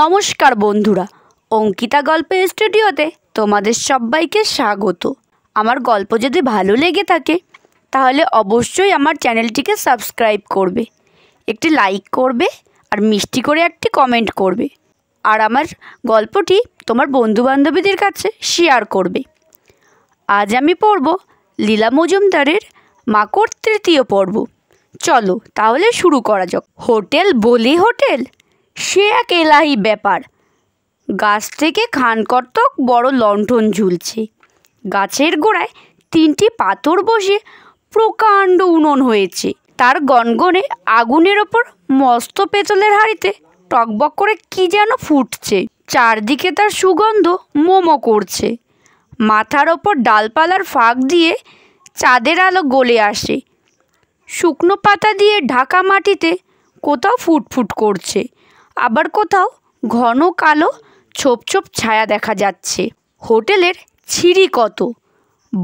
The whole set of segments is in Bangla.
নমস্কার বন্ধুরা অঙ্কিতা গল্পের স্টুডিওতে তোমাদের সবাইকে স্বাগত আমার গল্প যদি ভালো লেগে থাকে তাহলে অবশ্যই আমার চ্যানেলটিকে সাবস্ক্রাইব করবে একটি লাইক করবে আর মিষ্টি করে একটি কমেন্ট করবে আর আমার গল্পটি তোমার বন্ধুবান্ধবীদের কাছে শেয়ার করবে আজ আমি পড়ব লীলা মজুমদারের মাকড় তৃতীয় পর্ব চলো তাহলে শুরু করা যাক হোটেল বলি হোটেল সে এক এলাহি ব্যাপার গাছ থেকে খানকর্তক বড় লণ্ঠন ঝুলছে গাছের গোড়ায় তিনটি পাথর বসে প্রকাণ্ড উনন হয়েছে তার গনগনে আগুনের ওপর মস্ত পেতলের হাড়িতে টকবক করে কি যেন ফুটছে চারদিকে তার সুগন্ধ মোমো করছে মাথার ওপর ডালপালার ফাঁক দিয়ে চাঁদের আলো গলে আসে শুকনো পাতা দিয়ে ঢাকা মাটিতে কোথাও ফুটফুট করছে আবার কোথাও ঘন কালো ছোপ ছোপ ছায়া দেখা যাচ্ছে হোটেলের ছিঁড়ি কত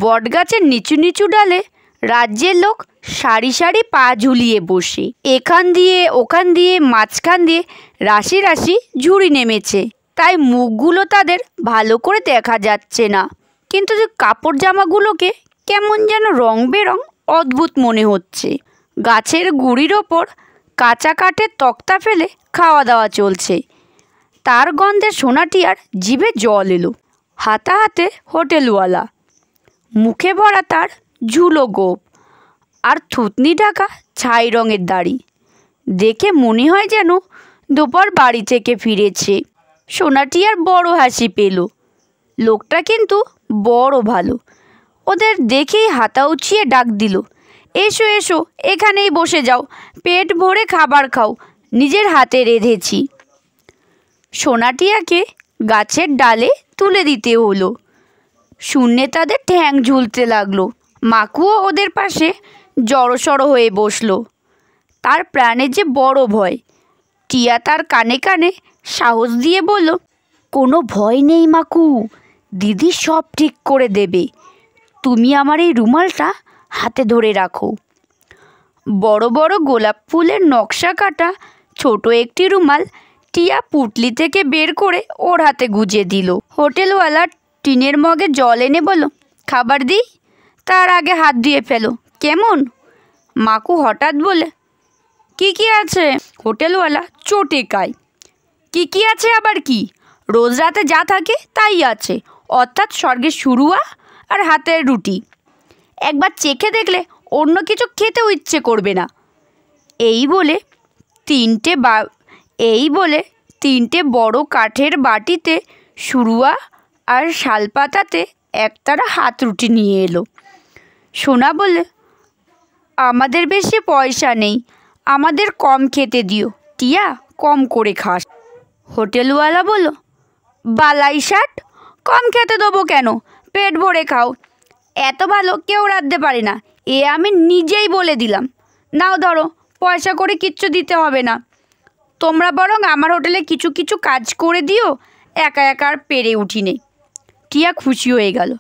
বটগাছের নিচু নিচু ডালে রাজ্যের লোক সারি সারি পা ঝুলিয়ে বসে এখান দিয়ে ওখান দিয়ে মাঝখান দিয়ে রাশি রাশি ঝুড়ি নেমেছে তাই মুখগুলো তাদের ভালো করে দেখা যাচ্ছে না কিন্তু যে কাপড় জামাগুলোকে কেমন যেন রং বেরং অদ্ভুত মনে হচ্ছে গাছের গুড়ির ওপর কাঁচা কাঠের তক্তা ফেলে খাওয়া দাওয়া চলছে তার গন্ধে সোনাটি আর জিভে জল এলো হাতাহাতে হোটেলওয়ালা মুখে ভরা তার ঝুলো গোপ আর থুতনি ঢাকা ছাই রঙের দাড়ি দেখে মনে হয় যেন দুপর বাড়ি থেকে ফিরেছে সোনাটি আর বড় হাসি পেল লোকটা কিন্তু বড় ভালো ওদের দেখেই হাতা উচিয়ে ডাক দিল এসো এসো এখানেই বসে যাও পেট ভরে খাবার খাও নিজের হাতে রেঁধেছি সোনাটিয়াকে গাছের ডালে তুলে দিতে হলো শূন্যে তাদের ঠ্যাং ঝুলতে লাগলো মাকুও ওদের পাশে জড়সড় হয়ে বসল তার প্রাণে যে বড় ভয় টিয়া তার কানে কানে সাহস দিয়ে বলল কোনো ভয় নেই মাকু দিদি সব ঠিক করে দেবে তুমি আমার এই রুমালটা হাতে ধরে রাখো বড় বড় গোলাপ ফুলের নকশা কাটা ছোট একটি রুমাল টিয়া পুটলি থেকে বের করে ওর হাতে গুজে দিল হোটেলওয়ালা টিনের মগে জল এনে বলো খাবার দিই তার আগে হাত দিয়ে ফেলো কেমন মাকু হঠাৎ বলে কি কি আছে হোটেলওয়ালা চোটে কাই কি কি আছে আবার কি রোজ রাতে যা থাকে তাই আছে অর্থাৎ স্বর্গের শুরুয়া আর হাতের রুটি একবার চেখে দেখলে অন্য কিছু খেতেও ইচ্ছে করবে না এই বলে তিনটে বা এই বলে তিনটে বড় কাঠের বাটিতে সুরুয়া আর শালপাতাতে একতারা হাত রুটি নিয়ে এলো সোনা বলে আমাদের বেশি পয়সা নেই আমাদের কম খেতে দিও টিয়া কম করে খাস হোটেলওয়ালা বলো বালাই শার্ট কম খেতে দেবো কেন পেট ভরে খাও এত ভালো কেউ রাঁধতে পারে না এ আমি নিজেই বলে দিলাম নাও ধরো পয়সা করে কিচ্ছু দিতে হবে না তোমরা বরং আমার হোটেলে কিছু কিছু কাজ করে দিও একা একা আর পেরে উঠি নেই টিয়া খুশি হয়ে গেল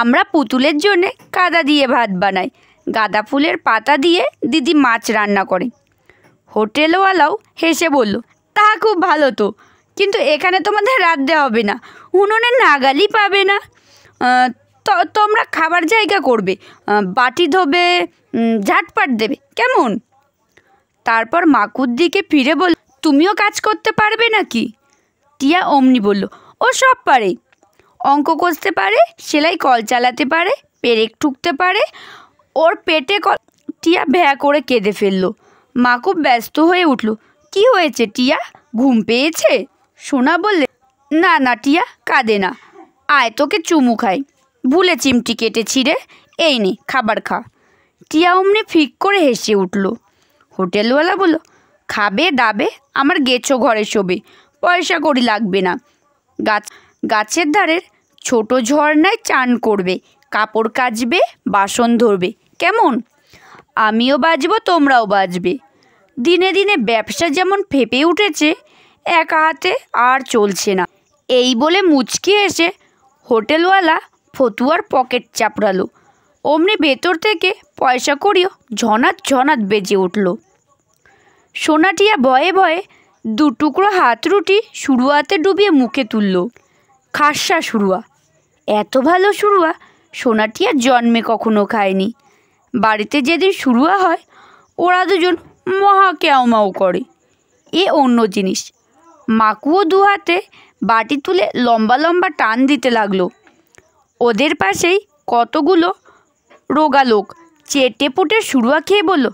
আমরা পুতুলের জন্যে কাদা দিয়ে ভাত বানাই গাঁদা ফুলের পাতা দিয়ে দিদি মাছ রান্না করে হোটেলওয়ালাও হেসে বলল তা খুব ভালো তো কিন্তু এখানে তোমাদের রাঁধতে হবে না উনুনে নাগালি পাবে না তোমরা খাবার জায়গা করবে বাটি ধোবে ঝাটপাট দেবে কেমন তারপর মাকুর দিকে ফিরে বল তুমিও কাজ করতে পারবে নাকি টিয়া অমনি বলল ও সব পারে অঙ্ক কষতে পারে সেলাই কল চালাতে পারে পেরেক ঠুকতে পারে ওর পেটে কল টিয়া ভ্যা করে কেঁদে ফেলল মাকু ব্যস্ত হয়ে উঠল কি হয়েছে টিয়া ঘুম পেয়েছে সোনা বললে না না টিয়া কাঁদে না আয় তোকে চুমু খাই ভুলে চিমটি কেটে ছিঁড়ে এই নে খাবার খা টিয়া অমনি ফিক করে হেসে উঠল হোটেলওয়ালা বলল খাবে দাবে আমার গেছো ঘরে শোবে পয়সা করি লাগবে না গাছ গাছের ধারের ছোট ঝর্নায় চান করবে কাপড় কাচবে বাসন ধরবে কেমন আমিও বাজব তোমরাও বাজবে দিনে দিনে ব্যবসা যেমন ফেপে উঠেছে এক হাতে আর চলছে না এই বলে মুচকি এসে হোটেলওয়ালা ফতুয়ার পকেট চাপড়ালো অমনি ভেতর থেকে পয়সা করিও ঝনাত ঝনাত বেজে উঠলো সোনাটিয়া ভয়ে ভয়ে দু টুকরো হাত রুটি শুরুয়াতে ডুবিয়ে মুখে তুলল খাসা শুরুয়া এত ভালো শুরুয়া সোনাটিয়া জন্মে কখনো খায়নি বাড়িতে যেদিন শুরুয়া হয় ওরা দুজন মহা ক্যাওমাও করে এ অন্য জিনিস মাকুও দু হাতে বাটি তুলে লম্বা লম্বা টান দিতে লাগলো ওদের পাশেই কতগুলো রোগা লোক চেটে পুটে শুরুয়া খেয়ে বলল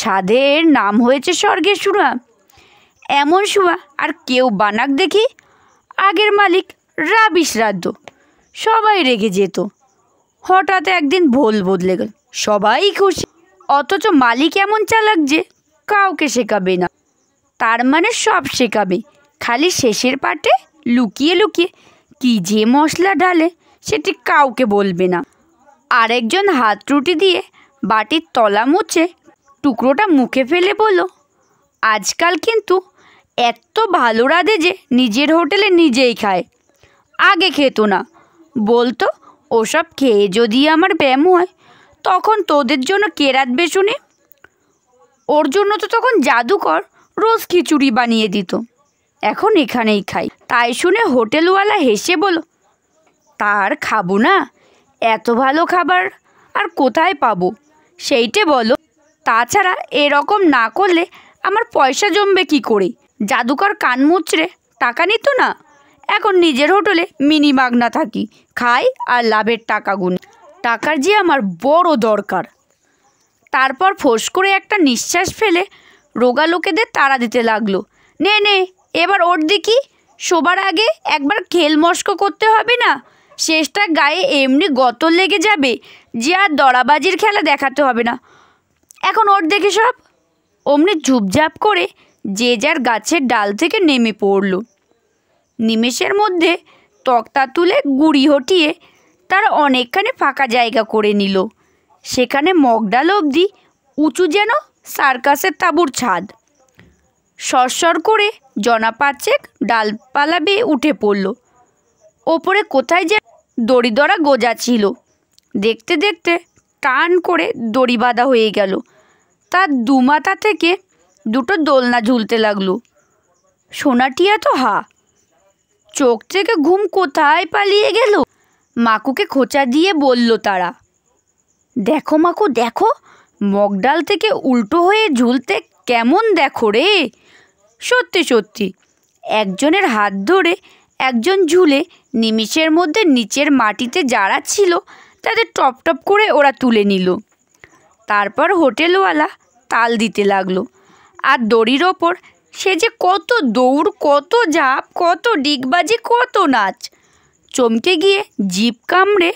সাধের নাম হয়েছে স্বর্গের সুরা এমন সুয়া আর কেউ বানাক দেখি আগের মালিক রাবিশ রাদ্য সবাই রেগে যেত হঠাৎ একদিন ভোল বদলে গেল সবাই খুশি অথচ মালিক এমন চালাক যে কাউকে শেখাবে না তার মানে সব শেখাবে খালি শেষের পাটে লুকিয়ে লুকিয়ে কি যে মশলা ঢালে সেটি কাউকে বলবে না আরেকজন হাত রুটি দিয়ে বাটির তলা মুছে টুকরোটা মুখে ফেলে বলো আজকাল কিন্তু এত ভালো রাঁধে যে নিজের হোটেলে নিজেই খায় আগে খেত না বলতো ওসব খেয়ে যদি আমার ব্যায়াম হয় তখন তোদের জন্য কে রাঁধবে শুনে ওর জন্য তো তখন জাদুকর রোজ খিচুড়ি বানিয়ে দিত এখন এখানেই খাই তাই শুনে হোটেলওয়ালা হেসে বল তার খাবো না এত ভালো খাবার আর কোথায় পাবো সেইটে বলো তাছাড়া এরকম না করলে আমার পয়সা জমবে কি করে জাদুকর কান মুচড়ে টাকা নিত না এখন নিজের হোটেলে মিনি মাগনা থাকি খাই আর লাভের টাকা গুন টাকার যে আমার বড় দরকার তারপর ফোঁস করে একটা নিঃশ্বাস ফেলে রোগা লোকেদের তাড়া দিতে লাগলো নে নে এবার ওর দিকি শোবার আগে একবার খেল মস্ক করতে হবে না শেষটা গায়ে এমনি গতল লেগে যাবে যে আর দড়াবাজির খেলা দেখাতে হবে না এখন ওর দেখে সব অমনি ঝুপঝাপ করে যে যার গাছের ডাল থেকে নেমে পড়ল নিমেষের মধ্যে তক্তা তুলে গুড়ি হটিয়ে তারা অনেকখানি ফাঁকা জায়গা করে নিল সেখানে মগডাল অবধি উঁচু যেন সার্কাসের তাঁবুর ছাদ সরসর করে জনা পাচ্ছেক ডালপালা বেয়ে উঠে পড়ল ওপরে কোথায় যে দড়িদড়া গোজা ছিল দেখতে দেখতে টান করে দড়ি বাঁধা হয়ে গেল তার দুমাথা থেকে দুটো দোলনা ঝুলতে লাগলো সোনাটিয়া তো হা চোখ থেকে ঘুম কোথায় পালিয়ে গেল মাকুকে খোঁচা দিয়ে বলল তারা দেখো মাকু দেখো মগডাল থেকে উল্টো হয়ে ঝুলতে কেমন দেখো রে সত্যি সত্যি একজনের হাত ধরে একজন ঝুলে নিমিষের মধ্যে নিচের মাটিতে যারা ছিল তাদের টপ টপ করে ওরা তুলে নিল তারপর হোটেলওয়ালা তাল দিতে লাগলো আর দড়ির ওপর সে যে কত দৌড় কত ঝাঁপ কত ডিগবাজি কত নাচ চমকে গিয়ে জিপ কামড়ে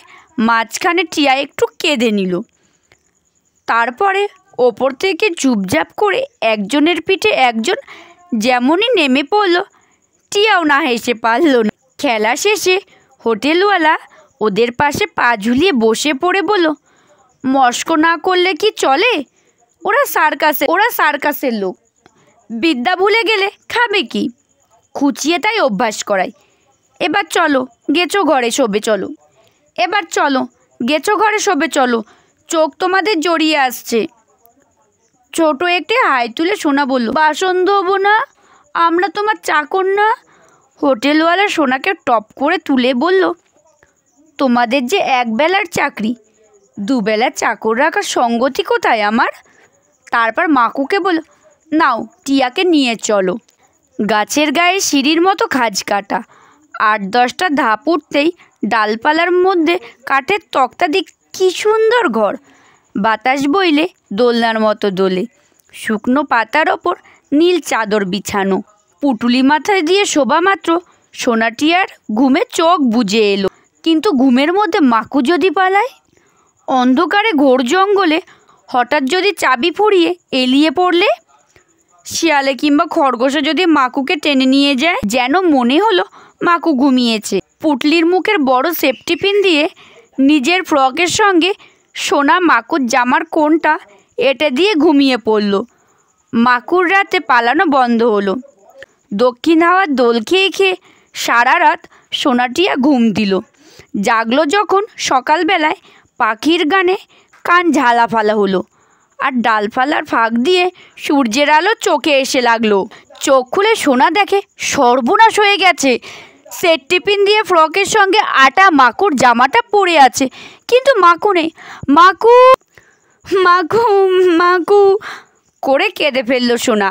মাঝখানে টিয়া একটু কেঁদে নিল তারপরে ওপর থেকে চুপচাপ করে একজনের পিঠে একজন যেমনই নেমে পড়ল টিয়াও না হেসে পারল না খেলা শেষে হোটেলওয়ালা ওদের পাশে পা ঝুলিয়ে বসে পড়ে বলো মস্ক না করলে কি চলে ওরা সার্কাসে ওরা সার্কাসের লোক বিদ্যা ভুলে গেলে খাবে কি খুঁচিয়ে তাই অভ্যাস করাই এবার চলো গেছো ঘরে শোবে চলো এবার চলো গেছো ঘরে শোবে চলো চোখ তোমাদের জড়িয়ে আসছে ছোট একটি হাই তুলে সোনা বলল বাসন ধোবো না আমরা তোমার চাকর না হোটেলওয়ালা সোনাকে টপ করে তুলে বলল তোমাদের যে একবেলার চাকরি দুবেলা চাকর রাখার সঙ্গতি কোথায় আমার তারপর মাকুকে বলো নাও টিয়াকে নিয়ে চলো গাছের গায়ে সিঁড়ির মতো খাজ কাটা আট দশটা ধাপ উঠতেই ডালপালার মধ্যে কাঠের তক্তা দিক কী সুন্দর ঘর বাতাস বইলে দোলনার মতো দোলে শুকনো পাতার ওপর নীল চাদর বিছানো পুটুলি মাথায় দিয়ে শোবামাত্র সোনাটিয়ার ঘুমে চোখ বুঝে এলো কিন্তু ঘুমের মধ্যে মাকু যদি পালায় অন্ধকারে ঘোর জঙ্গলে হঠাৎ যদি চাবি ফুরিয়ে এলিয়ে পড়লে শিয়ালে কিংবা খরগোশে যদি মাকুকে টেনে নিয়ে যায় যেন মনে হলো মাকু ঘুমিয়েছে পুটলির মুখের বড় সেফটি পিন দিয়ে নিজের ফ্রকের সঙ্গে সোনা মাকুর জামার কোনটা এটা দিয়ে ঘুমিয়ে পড়ল মাকুর রাতে পালানো বন্ধ হলো দক্ষিণ হাওয়ার দোল খেয়ে খেয়ে সারা রাত সোনাটিয়া ঘুম দিল জাগলো যখন সকালবেলায় পাখির গানে কান ঝালাফালা হলো আর ডালফালার ফাঁক দিয়ে সূর্যের আলো চোখে এসে লাগলো চোখ খুলে সোনা দেখে সর্বনাশ হয়ে গেছে সেট টিফিন দিয়ে ফ্রকের সঙ্গে আটা মাকুর জামাটা পড়ে আছে কিন্তু মাকু নেই মাকু মাকু মাকু করে কেঁদে ফেললো সোনা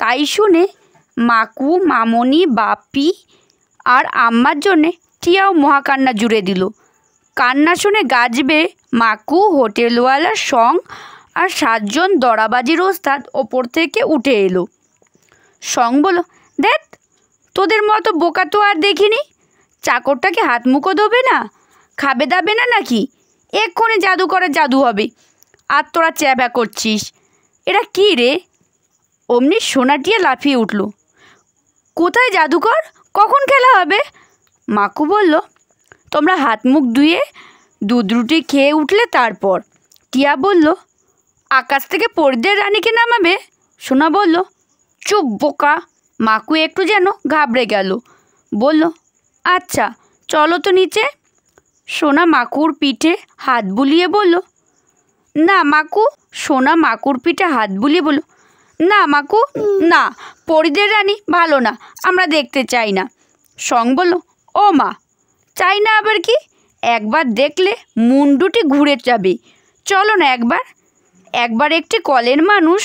তাই শুনে মাকু মামনি বাপি আর আম্মার জন্যে পাঠিয়াও মহাকান্না জুড়ে দিল কান্না শুনে গাজবে মাকু হোটেলওয়ালার সং আর সাতজন দড়াবাজির ওস্তাদ ওপর থেকে উঠে এলো সং বলো দেখ তোদের মতো বোকা তো আর দেখিনি চাকরটাকে হাত মুখো দেবে না খাবে দাবে না নাকি এক্ষণে জাদু করে জাদু হবে আর তোরা চ্যাবা করছিস এটা কি রে অমনি সোনাটিয়া লাফিয়ে উঠল কোথায় জাদুকর কখন খেলা হবে মাকু বলল তোমরা হাত মুখ ধুয়ে দুধ রুটি খেয়ে উঠলে তারপর টিয়া বলল আকাশ থেকে পরিদের রানীকে নামাবে সোনা বলল চুপ বোকা মাকু একটু যেন ঘাবড়ে গেল বলল আচ্ছা চলো তো নিচে সোনা মাকুর পিঠে হাত বুলিয়ে বলল না মাকু সোনা মাকুর পিঠে হাত বুলিয়ে বলল না মাকু না পরিদের রানী ভালো না আমরা দেখতে চাই না সং বলল ও মা চাই না আবার কি একবার দেখলে মুন্ডুটি ঘুরে যাবে চলো না একবার একবার একটি কলের মানুষ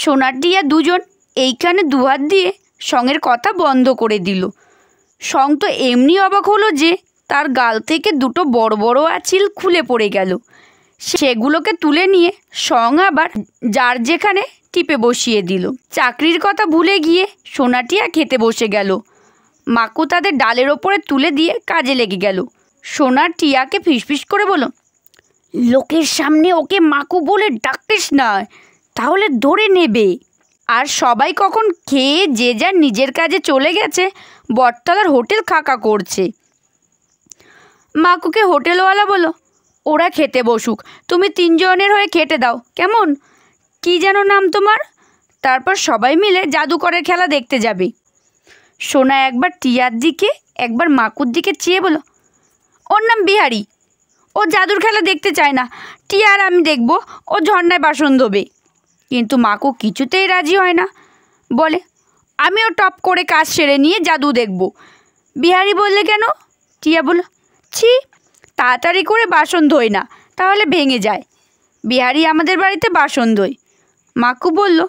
সোনার ডিয়া দুজন এইখানে দুহাত দিয়ে সঙ্গের কথা বন্ধ করে দিল সং তো এমনি অবাক হলো যে তার গাল থেকে দুটো বড় বড় আঁচিল খুলে পড়ে গেল সেগুলোকে তুলে নিয়ে সং আবার যার যেখানে টিপে বসিয়ে দিল চাকরির কথা ভুলে গিয়ে সোনাটিয়া খেতে বসে গেল মাকু তাদের ডালের ওপরে তুলে দিয়ে কাজে লেগে গেল সোনার টিয়াকে ফিসফিস করে বলো লোকের সামনে ওকে মাকু বলে ডাকিস না তাহলে ধরে নেবে আর সবাই কখন খেয়ে যে যার নিজের কাজে চলে গেছে বটতলার হোটেল খাকা করছে মাকুকে হোটেলওয়ালা বলো ওরা খেতে বসুক তুমি তিনজনের হয়ে খেতে দাও কেমন কি যেন নাম তোমার তারপর সবাই মিলে জাদুকরের খেলা দেখতে যাবে সোনা একবার টিয়ার দিকে একবার মাকুর দিকে চেয়ে বলো ওর নাম বিহারি ও জাদুর খেলা দেখতে চায় না টিয়ার আমি দেখব ও ঝর্ণায় বাসন ধোবে কিন্তু মাকু কিছুতেই রাজি হয় না বলে আমিও টপ করে কাজ সেরে নিয়ে জাদু দেখব বিহারি বললে কেন টিয়া বলল ছি তাড়াতাড়ি করে বাসন ধোয় না তাহলে ভেঙে যায় বিহারি আমাদের বাড়িতে বাসন ধোয় মাকু বলল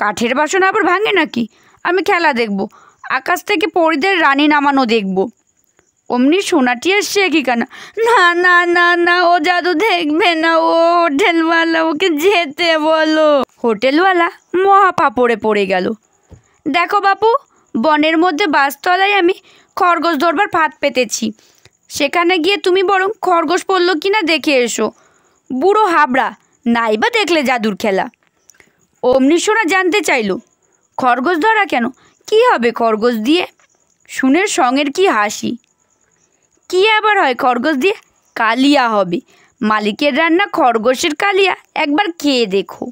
কাঠের বাসন আবার ভাঙে নাকি আমি খেলা দেখব আকাশ থেকে পরিদের রানী নামানো দেখব অমনি সোনাটি এসছে কেন না না না না ও জাদু দেখবে না ও হোটেলওয়ালা ওকে যেতে বলো হোটেলওয়ালা মহা পাপড়ে পড়ে গেল দেখো বাপু বনের মধ্যে বাসতলায় আমি খরগোশ ধরবার ফাঁদ পেতেছি সেখানে গিয়ে তুমি বরং খরগোশ পড়ল কি না দেখে এসো বুড়ো হাবড়া নাইবা দেখলে জাদুর খেলা অমনি সোনা জানতে চাইল খরগোশ ধরা কেন কি হবে খরগোশ দিয়ে শুনে সঙ্গের কি হাসি কি আবার হয় খরগোশ দিয়ে কালিয়া হবে মালিকের রান্না খরগোশের কালিয়া একবার খেয়ে দেখো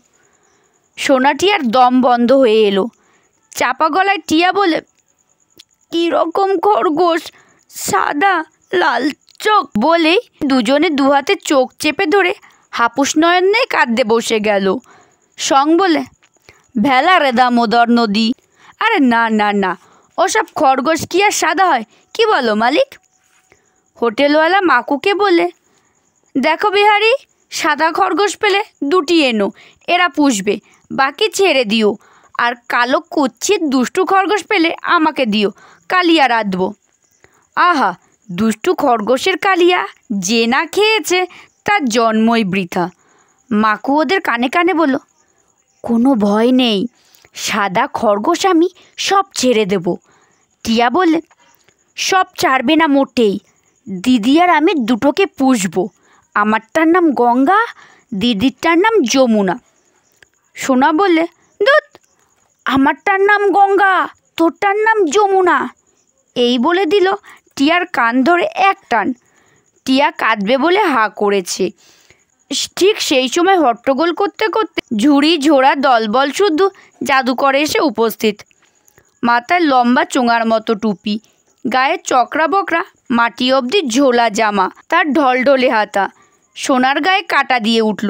আর দম বন্ধ হয়ে এলো চাপা গলায় টিয়া বলে রকম খরগোশ সাদা লাল চোখ বলেই দুজনে দুহাতে চোখ চেপে ধরে হাপুস নয়নে কাঁদতে বসে গেল সং বলে ভেলা রে দামোদর নদী আরে না না না ওসব খরগোশ কি আর সাদা হয় কি বলো মালিক হোটেলওয়ালা মাকুকে বলে দেখো বিহারি সাদা খরগোশ পেলে দুটি এনো এরা পুষবে বাকি ছেড়ে দিও আর কালো কুচ্ছিত দুষ্টু খরগোশ পেলে আমাকে দিও কালিয়া রাঁধবো আহা দুষ্টু খরগোশের কালিয়া যে না খেয়েছে তার জন্মই বৃথা মাকু ওদের কানে কানে বলো কোনো ভয় নেই সাদা খরগোশ আমি সব ছেড়ে দেব টিয়া বললেন সব ছাড়বে না মোটেই দিদি আর আমি দুটোকে পুষব আমারটার নাম গঙ্গা দিদিরটার নাম যমুনা সোনা বললে দুধ আমারটার নাম গঙ্গা তোরটার নাম যমুনা এই বলে দিল টিয়ার কান ধরে এক টান টিয়া কাঁদবে বলে হা করেছে ঠিক সেই সময় হট্টগোল করতে করতে ঝুড়ি ঝোড়া দলবল শুদ্ধ জাদুকরে এসে উপস্থিত মাথায় লম্বা চোঙার মতো টুপি গায়ে চকরা বকরা মাটি অবধি ঝোলা জামা তার ঢলঢলে হাতা সোনার গায়ে কাটা দিয়ে উঠল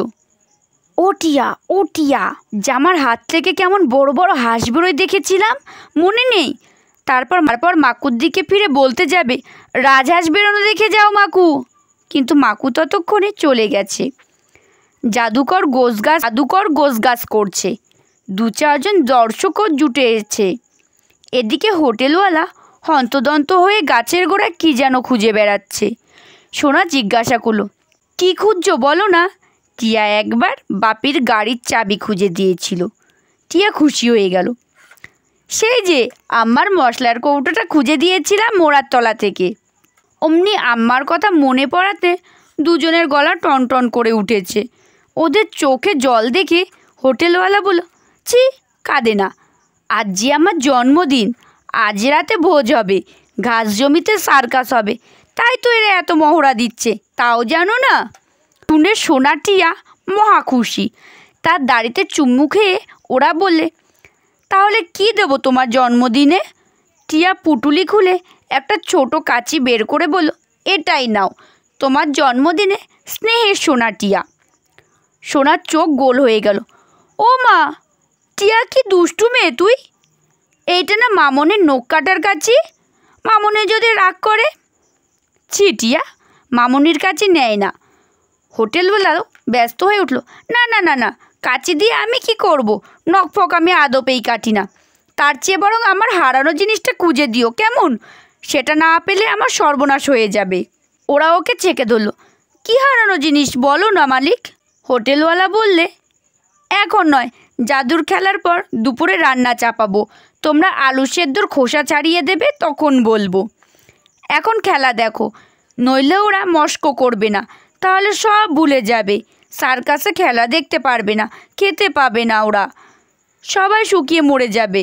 ওটিয়া ওটিয়া জামার হাত থেকে কেমন বড় বড় হাঁস বেরোয় দেখেছিলাম মনে নেই তারপর তারপর মাকুর দিকে ফিরে বলতে যাবে রাজহাঁস বেরোনো দেখে যাও মাকু কিন্তু মাকু ততক্ষণে চলে গেছে জাদুকর গোছ গাছ জাদুকর গোছ গাছ করছে দু চারজন দর্শকও জুটে এসেছে এদিকে হোটেলওয়ালা হন্তদন্ত হয়ে গাছের গোড়া কি যেন খুঁজে বেড়াচ্ছে সোনা জিজ্ঞাসা করলো কি খুঁজছো বলো না টিয়া একবার বাপির গাড়ির চাবি খুঁজে দিয়েছিল টিয়া খুশি হয়ে গেল সেই যে আম্মার মশলার কৌটোটা খুঁজে দিয়েছিলাম মোড়ার তলা থেকে অমনি আম্মার কথা মনে পড়াতে দুজনের গলা টন টন করে উঠেছে ওদের চোখে জল দেখে হোটেলওয়ালা বলল ছি কাঁদে না আজ যে আমার জন্মদিন আজ রাতে ভোজ হবে ঘাস জমিতে সার্কাস হবে তাই তো এরা এত মহড়া দিচ্ছে তাও জানো না শুনে সোনাটিয়া মহা খুশি তার দাড়িতে চুম্মু খেয়ে ওরা বললে তাহলে কি দেব তোমার জন্মদিনে টিয়া পুটুলি খুলে একটা ছোট কাচি বের করে বলো এটাই নাও তোমার জন্মদিনে স্নেহের সোনা টিয়া সোনার চোখ গোল হয়ে গেল ও মা টিয়া কি দুষ্টু মেয়ে তুই এইটা না মামনের নখ কাটার কাছে মামনে যদি রাগ করে ছি টিয়া মামনির কাছে নেয় না হোটেলওয়ালাও ব্যস্ত হয়ে উঠল না না না না কাছে দিয়ে আমি কি করব নখ ফক আমি আদপেই কাটি না তার চেয়ে বরং আমার হারানো জিনিসটা খুঁজে দিও কেমন সেটা না পেলে আমার সর্বনাশ হয়ে যাবে ওরা ওকে চেকে ধরল কি হারানো জিনিস বলো না মালিক হোটেলওয়ালা বললে এখন নয় জাদুর খেলার পর দুপুরে রান্না চাপাবো তোমরা আলু সেদ্ধর খোসা ছাড়িয়ে দেবে তখন বলবো এখন খেলা দেখো নইলে ওরা মস্কো করবে না তাহলে সব ভুলে যাবে সার্কাসে খেলা দেখতে পারবে না খেতে পাবে না ওরা সবাই শুকিয়ে মরে যাবে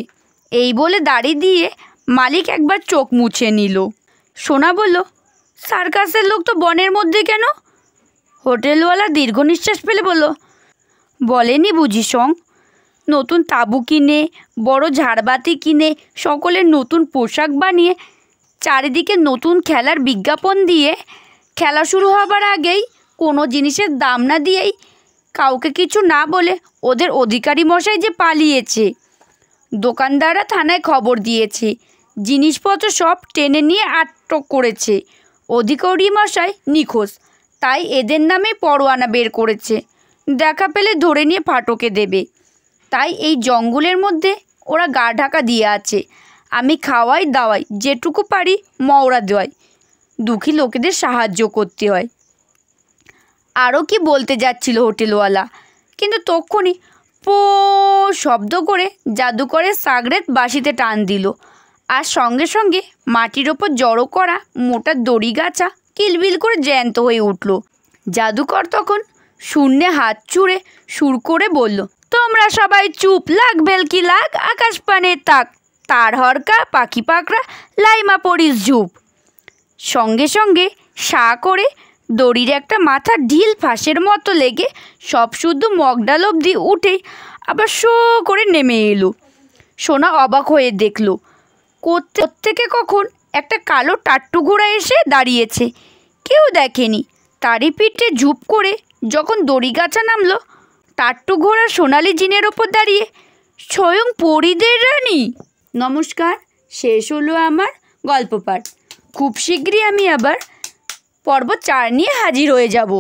এই বলে দাড়ি দিয়ে মালিক একবার চোখ মুছে নিল সোনা বলল সার্কাসের লোক তো বনের মধ্যে কেন হোটেলওয়ালা দীর্ঘ নিঃশ্বাস ফেলে বলো বলেনি বুঝি সং নতুন তাঁবু কিনে বড় ঝাড়বাতি কিনে সকলের নতুন পোশাক বানিয়ে চারিদিকে নতুন খেলার বিজ্ঞাপন দিয়ে খেলা শুরু হবার আগেই কোনো জিনিসের দাম না দিয়েই কাউকে কিছু না বলে ওদের অধিকারী মশাই যে পালিয়েছে দোকানদাররা থানায় খবর দিয়েছে জিনিসপত্র সব টেনে নিয়ে আটক করেছে অধিকারী মশাই নিখোঁজ তাই এদের নামে পরোয়ানা বের করেছে দেখা পেলে ধরে নিয়ে ফাটকে দেবে তাই এই জঙ্গলের মধ্যে ওরা গা ঢাকা দিয়ে আছে আমি খাওয়াই দাওয়াই যেটুকু পারি মওড়া দেওয়াই দুঃখী লোকেদের সাহায্য করতে হয় আরও কি বলতে যাচ্ছিল হোটেলওয়ালা কিন্তু তক্ষণই পো শব্দ করে জাদুকরের সাগরেত বাসিতে টান দিল আর সঙ্গে সঙ্গে মাটির ওপর জড়ো করা মোটা দড়ি গাছা কিলবিল করে জ্যান্ত হয়ে উঠল জাদুকর তখন শূন্যে হাত চুড়ে সুর করে বলল তোমরা সবাই চুপ লাগ বেলকি লাগ আকাশ পানে তাক তার হরকা পাখি পাকড়া লাইমা পড়িস ঝুপ সঙ্গে সঙ্গে সা করে দড়ির একটা মাথা ঢিল ফাঁসের মতো লেগে সব শুদ্ধ মগডাল অবধি উঠে আবার শো করে নেমে এলো সোনা অবাক হয়ে দেখল থেকে কখন একটা কালো টাট্টু ঘোড়া এসে দাঁড়িয়েছে কেউ দেখেনি তারই পিঠে ঝুপ করে যখন দড়িগাছা নামলো টাট্টু ঘোড়া সোনালি জিনের ওপর দাঁড়িয়ে স্বয়ং পরিদের রানী নমস্কার শেষ হলো আমার গল্প পাঠ খুব শীঘ্রই আমি আবার পর্ব চার নিয়ে হাজির হয়ে যাব